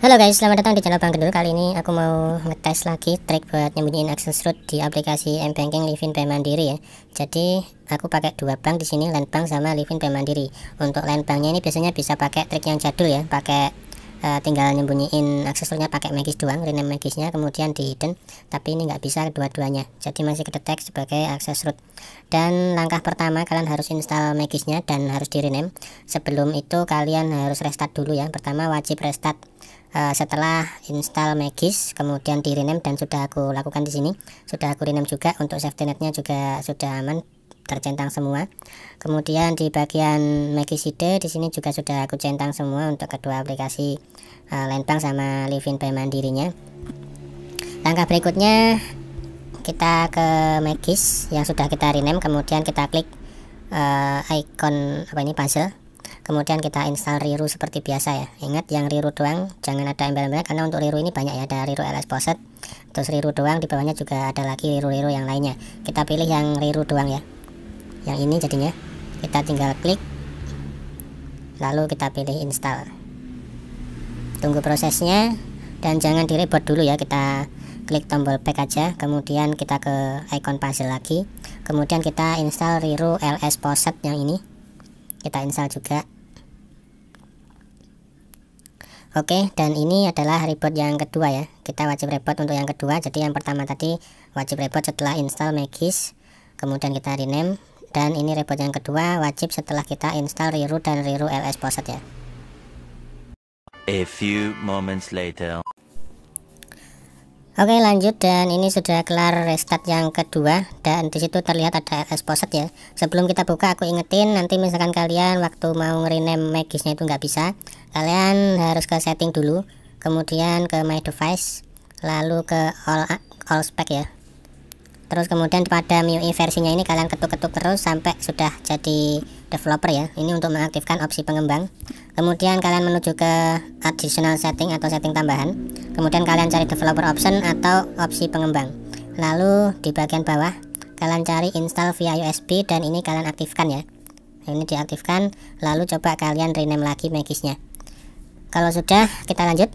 Halo guys, selamat datang di channel Bang Gendul. Kali ini aku mau ngetes lagi trik buat nyembunyiin access root di aplikasi M Banking Livin Pay Mandiri ya. Jadi, aku pakai dua bank di sini, Land Bank sama Livin Pay Mandiri. Untuk Land Banknya ini biasanya bisa pakai trik yang jadul ya, pakai uh, tinggal nyembunyiin root pakai magis doang, rename magisnya kemudian di hidden. Tapi ini nggak bisa kedua duanya Jadi masih kedetek sebagai akses root. Dan langkah pertama kalian harus install magisnya dan harus di rename. Sebelum itu kalian harus restart dulu ya. Pertama wajib restart Eh, setelah install Magis kemudian di rename dan sudah aku lakukan di sini sudah aku rename juga untuk safety netnya juga sudah aman tercentang semua kemudian di bagian Magis ID di sini juga sudah aku centang semua untuk kedua aplikasi uh, eh, Lenbang sama Livin by Mandirinya langkah berikutnya kita ke Magis yang sudah kita rename kemudian kita klik uh, icon apa ini puzzle kemudian kita install Riru seperti biasa ya ingat yang Riru doang jangan ada embel-embel karena untuk Riru ini banyak ya ada Riru LS Poset terus Riru doang di bawahnya juga ada lagi Riru-Riru yang lainnya kita pilih yang Riru doang ya yang ini jadinya kita tinggal klik lalu kita pilih install tunggu prosesnya dan jangan direpot dulu ya kita klik tombol back aja kemudian kita ke icon puzzle lagi kemudian kita install Riru LS Poset yang ini kita install juga Oke, dan ini adalah report yang kedua ya. Kita wajib report untuk yang kedua. Jadi yang pertama tadi wajib report setelah install Magis, kemudian kita rename dan ini report yang kedua wajib setelah kita install Riru dan Riru LS Poset ya. A few moments later. Oke lanjut dan ini sudah kelar restart yang kedua dan disitu terlihat ada RS Poset ya Sebelum kita buka aku ingetin nanti misalkan kalian waktu mau rename magisnya itu nggak bisa Kalian harus ke setting dulu kemudian ke my device lalu ke all, all spec ya Terus kemudian pada MIUI versinya ini kalian ketuk-ketuk terus sampai sudah jadi developer ya Ini untuk mengaktifkan opsi pengembang Kemudian kalian menuju ke additional setting atau setting tambahan kemudian kalian cari developer option atau opsi pengembang lalu di bagian bawah kalian cari install via USB dan ini kalian aktifkan ya ini diaktifkan lalu coba kalian rename lagi magisnya kalau sudah kita lanjut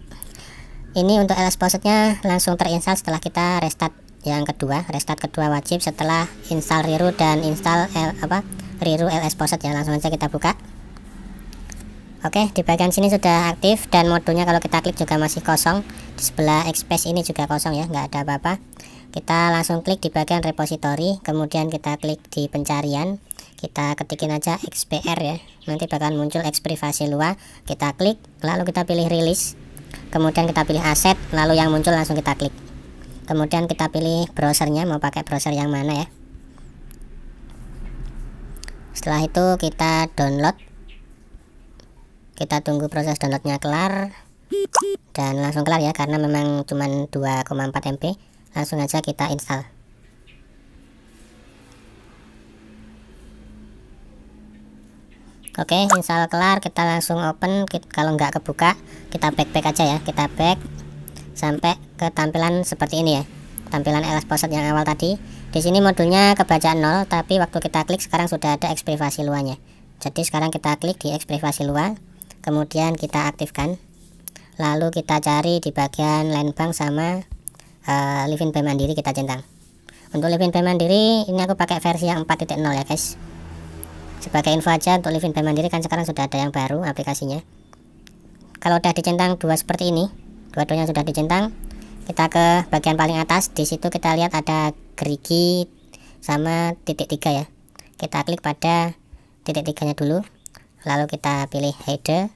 ini untuk LS Posetnya langsung terinstall setelah kita restart yang kedua restart kedua wajib setelah install Riru dan install apa Riru LS Poset ya langsung saja kita buka oke di bagian sini sudah aktif dan modulnya kalau kita klik juga masih kosong di sebelah Express ini juga kosong ya nggak ada apa-apa kita langsung klik di bagian repository kemudian kita klik di pencarian kita ketikin aja XPR ya nanti bakalan muncul X privasi luar kita klik lalu kita pilih rilis kemudian kita pilih aset lalu yang muncul langsung kita klik kemudian kita pilih browsernya mau pakai browser yang mana ya setelah itu kita download kita tunggu proses downloadnya kelar dan langsung kelar ya karena memang cuman 2,4 MP langsung aja kita install Oke, install kelar, kita langsung open. Kita, kalau nggak kebuka, kita backpack aja ya. Kita back sampai ke tampilan seperti ini ya. Tampilan LS Poset yang awal tadi. Di sini modulnya kebaca nol, tapi waktu kita klik sekarang sudah ada ekspresi luanya. Jadi sekarang kita klik di ekspresi luar. kemudian kita aktifkan lalu kita cari di bagian land bank sama uh, eh, livin pay mandiri kita centang untuk livin pay mandiri ini aku pakai versi yang 4.0 ya guys sebagai info aja untuk livin pay mandiri kan sekarang sudah ada yang baru aplikasinya kalau udah dicentang dua seperti ini dua-duanya sudah dicentang kita ke bagian paling atas di situ kita lihat ada gerigi sama titik tiga ya kita klik pada titik tiganya dulu lalu kita pilih header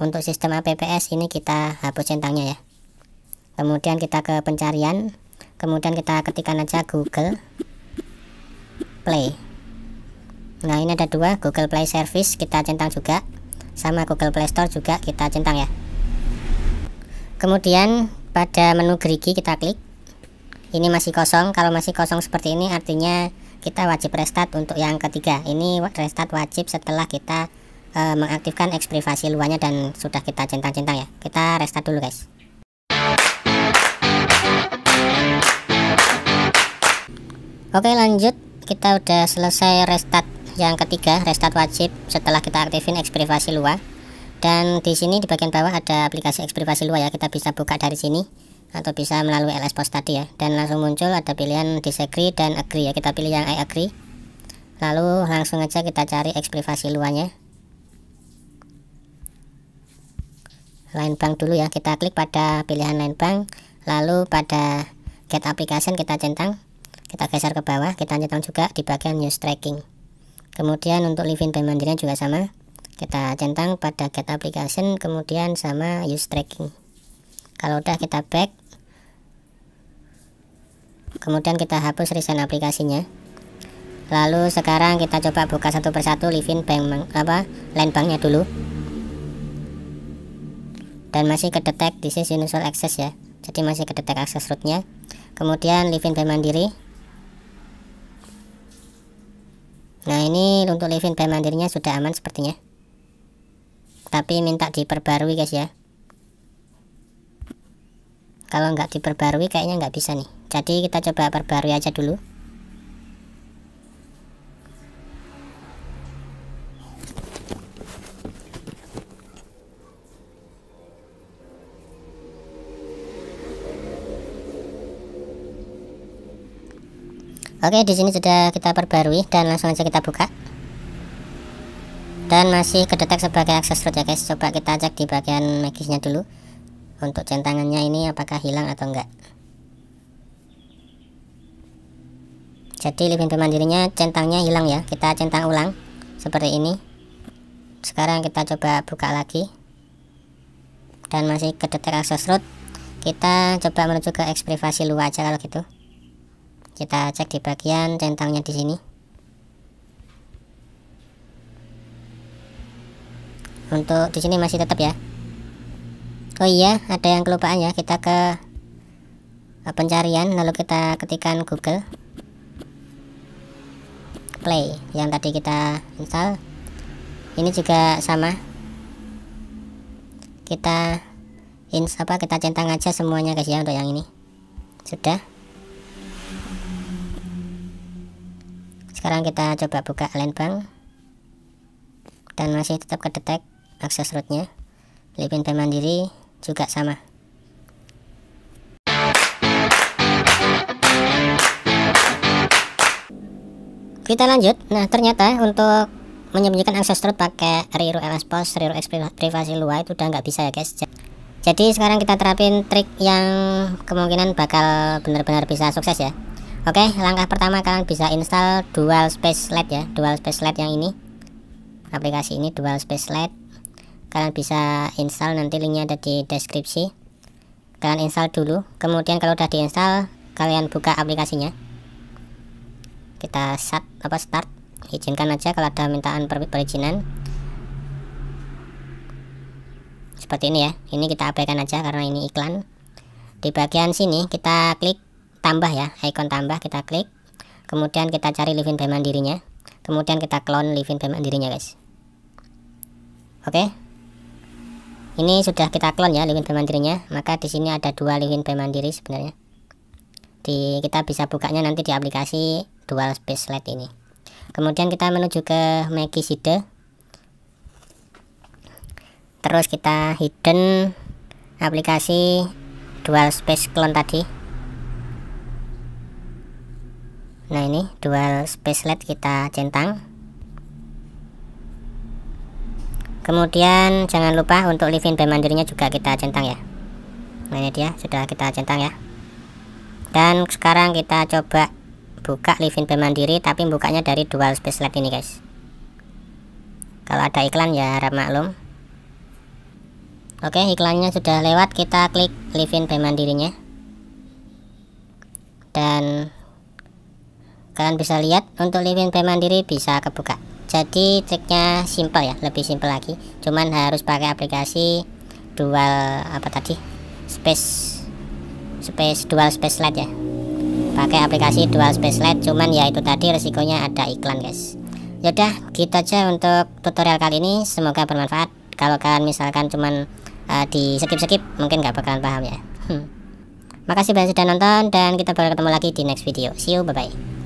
untuk sistem APPS ini kita hapus centangnya ya kemudian kita ke pencarian kemudian kita ketikkan aja Google Play nah ini ada dua Google Play Service kita centang juga sama Google Play Store juga kita centang ya kemudian pada menu gerigi kita klik ini masih kosong kalau masih kosong seperti ini artinya kita wajib restart untuk yang ketiga ini restart wajib setelah kita e, mengaktifkan X privasi luarnya dan sudah kita centang-centang ya. Kita restart dulu guys. Oke lanjut, kita udah selesai restart yang ketiga, restart wajib setelah kita aktifin X luar. Dan di sini di bagian bawah ada aplikasi X luar ya, kita bisa buka dari sini atau bisa melalui LS Post tadi ya dan langsung muncul ada pilihan disagree dan agree ya kita pilih yang I agree lalu langsung aja kita cari eks privasi luarnya line bank dulu ya kita klik pada pilihan line bank lalu pada get application kita centang kita geser ke bawah kita centang juga di bagian news tracking kemudian untuk living bank mandirinya juga sama kita centang pada get application kemudian sama use tracking kalau udah kita back kemudian kita hapus resign aplikasinya lalu sekarang kita coba buka satu persatu living bank apa line banknya dulu dan masih kedetek di sini unusual access ya jadi masih kedetek akses rootnya kemudian living by mandiri nah ini untuk living by mandirinya sudah aman sepertinya tapi minta diperbarui guys ya kalau nggak diperbarui kayaknya nggak bisa nih jadi kita coba perbarui aja dulu Oke, di sini sudah kita perbarui dan langsung aja kita buka. Dan masih kedetek sebagai akses root ya guys. Coba kita cek di bagian magisnya dulu. Untuk centangannya ini apakah hilang atau enggak. Jadi living mandirinya centangnya hilang ya. Kita centang ulang seperti ini. Sekarang kita coba buka lagi. Dan masih kedetek akses root kita coba menuju ke eks privasi luar aja kalau gitu kita cek di bagian centangnya di sini untuk di sini masih tetap ya oh iya ada yang kelupaan ya kita ke eh, pencarian lalu kita ketikkan google play yang tadi kita install ini juga sama kita ins apa kita centang aja semuanya guys ya untuk yang ini sudah sekarang kita coba buka lain bank dan masih tetap kedetek akses rootnya Lipin Bank Mandiri juga sama kita lanjut nah ternyata untuk menyembunyikan akses root pakai Riru LS Post, Riru X Privasi Lua itu udah nggak bisa ya guys jadi sekarang kita terapin trik yang kemungkinan bakal benar-benar bisa sukses ya Oke, langkah pertama kalian bisa install Dual Space LED ya, Dual Space LED yang ini. Aplikasi ini Dual Space LED. Kalian bisa install nanti linknya ada di deskripsi. Kalian install dulu. Kemudian kalau udah diinstal, kalian buka aplikasinya. Kita start apa start. Izinkan aja kalau ada mintaan per perizinan. Seperti ini ya. Ini kita abaikan aja karena ini iklan. Di bagian sini kita klik tambah ya icon tambah kita klik kemudian kita cari Living by mandirinya kemudian kita clone Living by mandirinya guys oke okay. ini sudah kita clone ya Living by mandirinya maka di sini ada dua Living by mandiri sebenarnya di kita bisa bukanya nanti di aplikasi dual space LED ini kemudian kita menuju ke side terus kita hidden aplikasi dual space clone tadi nah ini dual spacelet kita centang kemudian jangan lupa untuk living bay mandirinya juga kita centang ya nah ini dia sudah kita centang ya dan sekarang kita coba buka living bay mandiri tapi bukanya dari dual spacelet ini guys kalau ada iklan ya harap maklum oke iklannya sudah lewat kita klik living bay mandirinya dan kalian bisa lihat untuk living pay mandiri bisa kebuka jadi triknya simple ya lebih simple lagi cuman harus pakai aplikasi dual apa tadi space space dual space light ya pakai aplikasi dual space light cuman ya itu tadi resikonya ada iklan guys yaudah gitu aja untuk tutorial kali ini semoga bermanfaat kalau kalian misalkan cuman uh, eh, di skip-skip mungkin nggak bakalan paham ya hmm. makasih banyak sudah nonton dan kita bakal ketemu lagi di next video see you bye bye